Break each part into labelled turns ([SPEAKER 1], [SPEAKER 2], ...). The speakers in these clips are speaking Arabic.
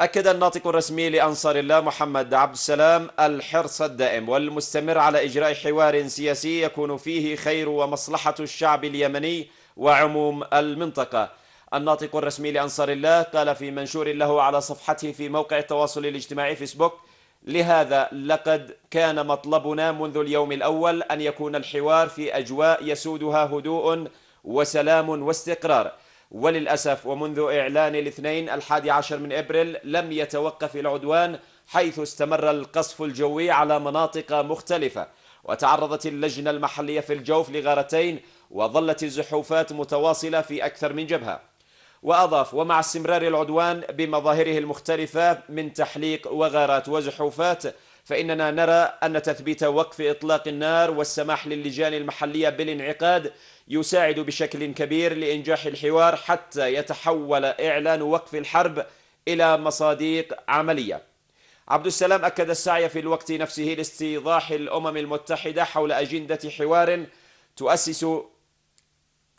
[SPEAKER 1] أكد الناطق الرسمي لأنصار الله محمد عبد السلام الحرص الدائم والمستمر على إجراء حوار سياسي يكون فيه خير ومصلحة الشعب اليمني وعموم المنطقة الناطق الرسمي لأنصار الله قال في منشور له على صفحته في موقع التواصل الاجتماعي فيسبوك لهذا لقد كان مطلبنا منذ اليوم الأول أن يكون الحوار في أجواء يسودها هدوء وسلام واستقرار وللأسف ومنذ إعلان الاثنين الحادي عشر من إبريل لم يتوقف العدوان حيث استمر القصف الجوي على مناطق مختلفة وتعرضت اللجنة المحلية في الجوف لغارتين وظلت الزحوفات متواصلة في أكثر من جبهة وأضاف ومع استمرار العدوان بمظاهره المختلفة من تحليق وغارات وزحوفات فإننا نرى أن تثبيت وقف إطلاق النار والسماح للجان المحلية بالانعقاد يساعد بشكل كبير لإنجاح الحوار حتى يتحول إعلان وقف الحرب إلى مصادق عملية عبد السلام أكد السعي في الوقت نفسه لاستيضاح الأمم المتحدة حول أجندة حوار تؤسس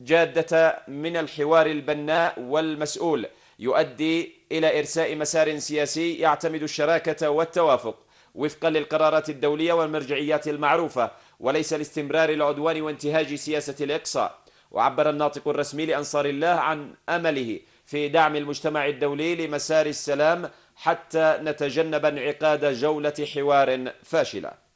[SPEAKER 1] جادة من الحوار البناء والمسؤول يؤدي إلى إرساء مسار سياسي يعتمد الشراكة والتوافق وفقا للقرارات الدولية والمرجعيات المعروفة وليس لاستمرار العدوان وانتهاج سياسة الإقصاء وعبر الناطق الرسمي لأنصار الله عن أمله في دعم المجتمع الدولي لمسار السلام حتى نتجنب انعقاد جولة حوار فاشلة